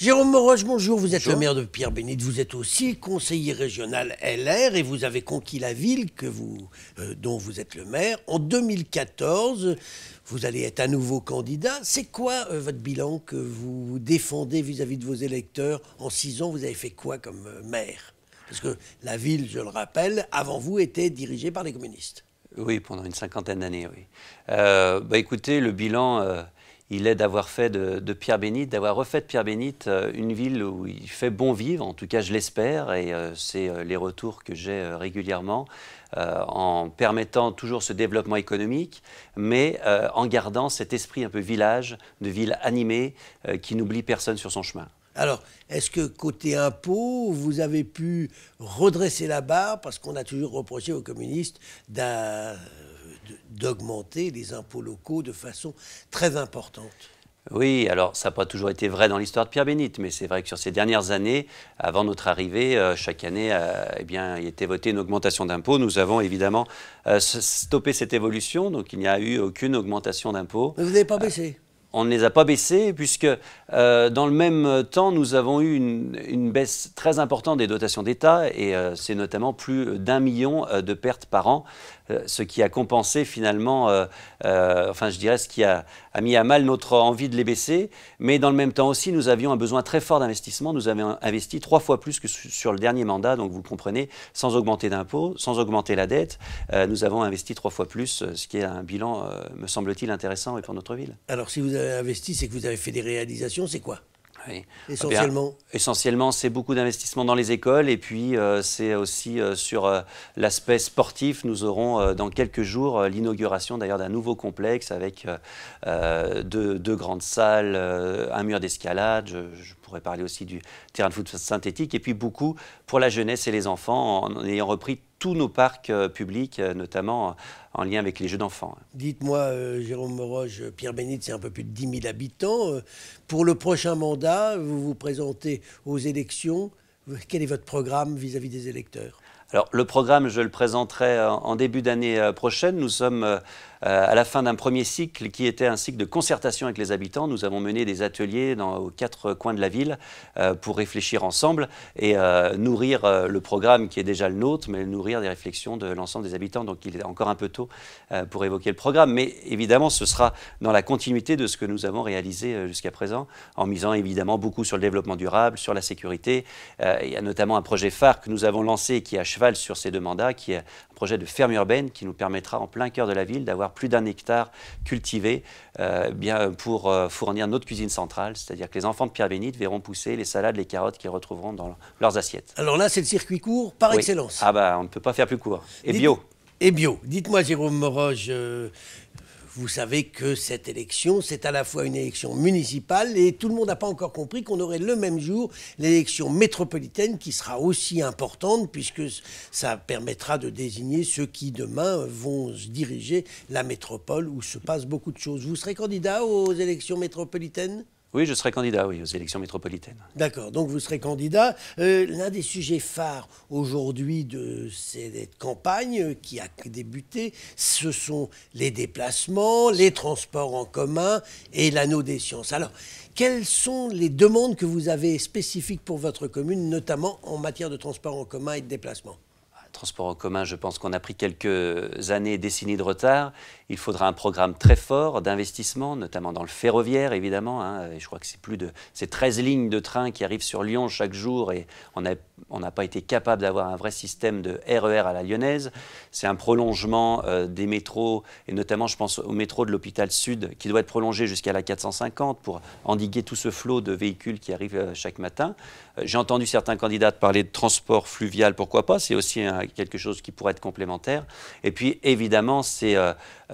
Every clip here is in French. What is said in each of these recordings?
Jérôme Moroche, bonjour. Vous êtes le maire de Pierre-Bénite. Vous êtes aussi conseiller régional LR et vous avez conquis la ville que vous, euh, dont vous êtes le maire. En 2014, vous allez être à nouveau candidat. C'est quoi euh, votre bilan que vous défendez vis-à-vis de vos électeurs En six ans, vous avez fait quoi comme euh, maire Parce que la ville, je le rappelle, avant vous, était dirigée par les communistes. Oui, pendant une cinquantaine d'années, oui. Bah, écoutez, le bilan il est d'avoir fait de, Pierre Bénite, d'avoir refait de Pierre Bénite euh, une ville où il fait bon vivre, en tout cas je l'espère, et euh, c'est euh, les retours que j'ai régulièrement, en permettant toujours ce développement économique, mais en gardant cet esprit un peu village, de ville animée, qui n'oublie personne sur son chemin. Alors, est-ce que côté impôts, vous avez pu redresser la barre Parce qu'on a toujours reproché aux communistes d'un d'augmenter les impôts locaux de façon très importante. Oui, alors ça n'a pas toujours été vrai dans l'histoire de Pierre Bénite, mais c'est vrai que sur ces dernières années, avant notre arrivée, euh, chaque année, euh, eh bien, il était voté une augmentation d'impôts. Nous avons évidemment euh, stoppé cette évolution, donc il n'y a eu aucune augmentation d'impôts. Mais vous n'avez pas baissé on ne les a pas baissés, puisque euh, dans le même temps, nous avons eu une, baisse très importante des dotations d'État, et euh, c'est notamment plus d'un million euh, de pertes par an, ce qui a compensé finalement, enfin je dirais, ce qui a, mis à mal notre envie de les baisser. Mais dans le même temps aussi, nous avions un besoin très fort d'investissement. Nous avons investi trois fois plus que sur le dernier mandat, donc vous le comprenez, sans augmenter d'impôts, sans augmenter la dette. nous avons investi trois fois plus, ce qui est un bilan, me semble-t-il, intéressant pour notre ville. Alors si vous investis euh, investi, que vous avez fait des réalisations, c'est quoi Essentiellement eh Essentiellement, c'est beaucoup d'investissements dans les écoles et puis euh, c'est aussi euh, sur l'aspect sportif. Nous aurons dans quelques jours l'inauguration d'ailleurs d'un nouveau complexe avec deux, grandes salles, un mur d'escalade. Je, pourrais parler aussi du terrain de foot synthétique et puis beaucoup pour la jeunesse et les enfants en ayant repris tous nos parcs euh, publics, euh, notamment euh, en lien avec les jeux d'enfants. Dites-moi, Jérôme Moroge, Pierre Bénit, c'est un peu plus de 10 000 habitants. Pour le prochain mandat, vous vous présentez aux élections. Quel est votre programme vis à -vis des électeurs alors le programme, je le présenterai euh, en début d'année euh, prochaine. Nous sommes euh, à la fin d'un premier cycle qui était un cycle de concertation avec les habitants. Nous avons mené des ateliers dans, aux quatre coins de la ville pour réfléchir ensemble et nourrir le programme qui est déjà le nôtre, mais nourrir des réflexions de l'ensemble des habitants. Donc il est encore un peu tôt pour évoquer le programme. Mais évidemment, ce sera dans la continuité de ce que nous avons réalisé jusqu'à présent, en misant évidemment beaucoup sur le développement durable, sur la sécurité. Il y a notamment un projet phare que nous avons lancé et qui achevé, sur ces deux mandats, qui est un projet de ferme urbaine qui nous permettra en plein cœur de la ville d'avoir plus d'un hectare cultivé euh, bien pour euh, fournir notre cuisine centrale, c'est-à-dire que les enfants de Pierre-Bénite verront pousser les salades, les carottes qu'ils retrouveront dans leurs assiettes. Alors là, c'est le circuit court par excellence. Ah bah on ne peut pas faire plus court. Et bio. Et bio. Dites-moi, Jérôme Moroge, euh, vous savez que cette élection, c'est à la fois une élection municipale et tout le monde n'a pas encore compris qu'on aurait le même jour l'élection métropolitaine qui sera aussi importante puisque ça permettra de désigner ceux qui demain vont se diriger la métropole où se passe beaucoup de choses. Vous serez candidat aux élections métropolitaines oui, je serai candidat, oui, aux élections métropolitaines. D'accord, donc vous serez candidat. Euh, l'un des sujets phares aujourd'hui de cette campagne qui a débuté, ce sont les déplacements, les transports en commun et l'anneau des sciences. Alors, quelles sont les demandes que vous avez spécifiques pour votre commune, notamment en matière de transports en commun et de déplacements transport en commun, je pense qu'on a pris quelques années, décennies de retard. Il faudra un programme très fort d'investissement, notamment dans le ferroviaire, évidemment. Hein. Je crois que c'est plus de ces 13 lignes de train qui arrivent sur Lyon chaque jour et on n'a pas été capable d'avoir un vrai système de RER e à la lyonnaise. C'est un prolongement euh, des métros, et notamment, je pense au métro de l'hôpital Sud, qui doit être prolongé jusqu'à la 450 pour endiguer tout ce flot de véhicules qui arrivent euh, chaque matin. Euh, j'ai entendu certains candidats parler de transport fluvial, pourquoi pas C'est aussi quelque chose qui pourrait être complémentaire. Et puis, évidemment, c'est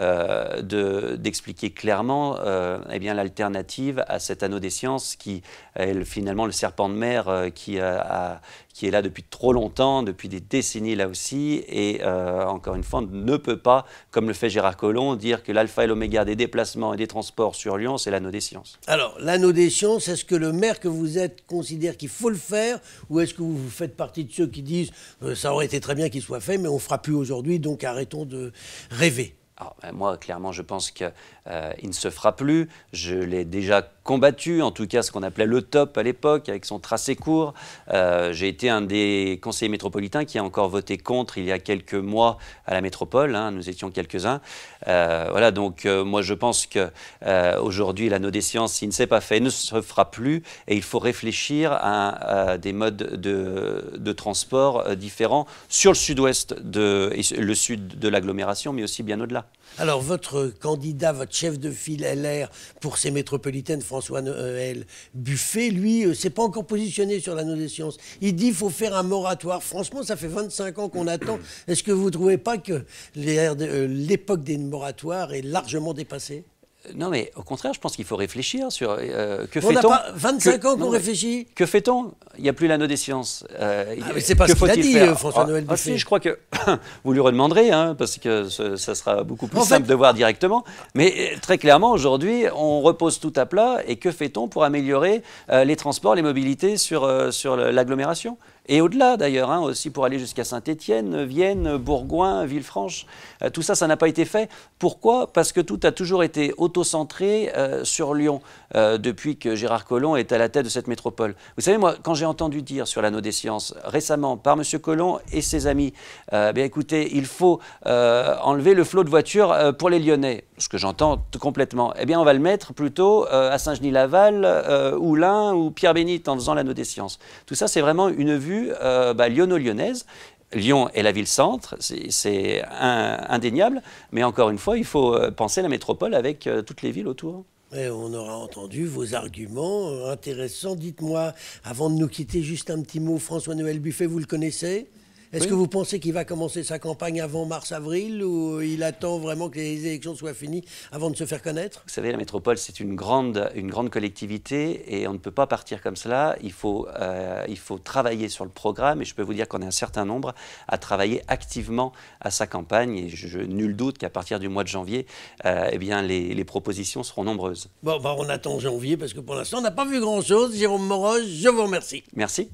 euh, d'expliquer clairement euh, eh bien l'alternative à cet anneau des sciences qui est finalement le serpent de mer euh, qui, est là depuis trop longtemps, depuis des décennies là aussi, et encore une fois, ne peut pas, comme le fait Gérard Collomb, dire que l'alpha et l'oméga des déplacements et des transports sur Lyon, c'est l'anneau des sciences. Alors, l'anneau des sciences, est-ce que le maire que vous êtes considère qu'il faut le faire, ou est-ce que vous faites partie de ceux qui disent ça aurait été très bien qu'il soit fait, mais on ne fera plus aujourd'hui, donc arrêtons de rêver ben, moi, clairement, je pense qu'il euh, ne se fera plus. Je l'ai déjà combattu, en tout cas ce qu'on appelait le top à l'époque, avec son tracé court. Euh, j'ai été un des conseillers métropolitains qui a encore voté contre il y a quelques mois à la métropole. Hein. nous étions quelques-uns. Euh, voilà, donc moi, je pense qu'aujourd'hui, la sciences, s'il ne s'est pas fait, ne se fera plus. Et il faut réfléchir à, des modes de, de transport différents sur le sud-ouest, le sud de l'agglomération, mais aussi bien au-delà. Alors votre candidat, votre chef de file LR pour ces métropolitaines, François Noël Buffet, lui, euh, s'est pas encore positionné sur la non sciences. Il dit qu'il faut faire un moratoire. Franchement, ça fait 25 ans qu'on attend. Est-ce que vous ne trouvez pas que euh, l'époque des moratoires est largement dépassée euh, non, mais au contraire, je pense qu'il faut réfléchir sur que fait-on. 25 ans qu'on réfléchit. Que fait-on il n'y a plus l'anneau des sciences. Euh, ah, c'est pas que ce qu'il a dit, euh, François-Noël ah, ah je crois que vous lui redemanderez, hein, parce que ça sera beaucoup plus simple de voir directement. Mais euh, très clairement, aujourd'hui, on repose tout à plat. Et que fait-on pour améliorer les transports, les mobilités sur, sur l'agglomération et au-delà d'ailleurs, hein, aussi pour aller jusqu'à Saint-Étienne, Vienne, Bourgoin, Villefranche, tout ça, ça n'a pas été fait. Pourquoi Parce que tout a toujours été autocentré centré sur Lyon depuis que Gérard Collomb est à la tête de cette métropole. Vous savez, moi, quand j'ai entendu dire sur l'anneau des sciences récemment par M. Collomb et ses amis, euh, écoutez, il faut euh, enlever le flot de voitures euh, pour les Lyonnais, ce que j'entends complètement, eh bien on va le mettre plutôt à Saint-Genis-Laval ou l'Ain ou Pierre-Bénite en faisant l'anneau des sciences. Tout ça, c'est vraiment une vue bah, lyonnaise Lyon est la ville-centre, c'est indéniable, mais encore une fois, il faut penser la métropole avec toutes les villes autour on aura entendu vos arguments euh, intéressants. Dites-moi, avant de nous quitter, juste un petit mot. François-Noël Buffet, vous le connaissez est-ce que vous pensez qu'il va commencer sa campagne avant mars-avril ou il attend vraiment que les élections soient finies avant de se faire connaître Vous savez, la métropole, c'est une grande, une grande collectivité et on ne peut pas partir comme cela. Il faut, euh, il faut travailler sur le programme et je peux vous dire qu'on est un certain nombre à travailler activement à sa campagne et je, nul doute qu'à partir du mois de janvier, euh, eh bien, les, les, propositions seront nombreuses. Bon, bah on attend janvier parce que pour l'instant, on n'a pas vu grand-chose. Jérôme Moreau, je vous remercie. Merci.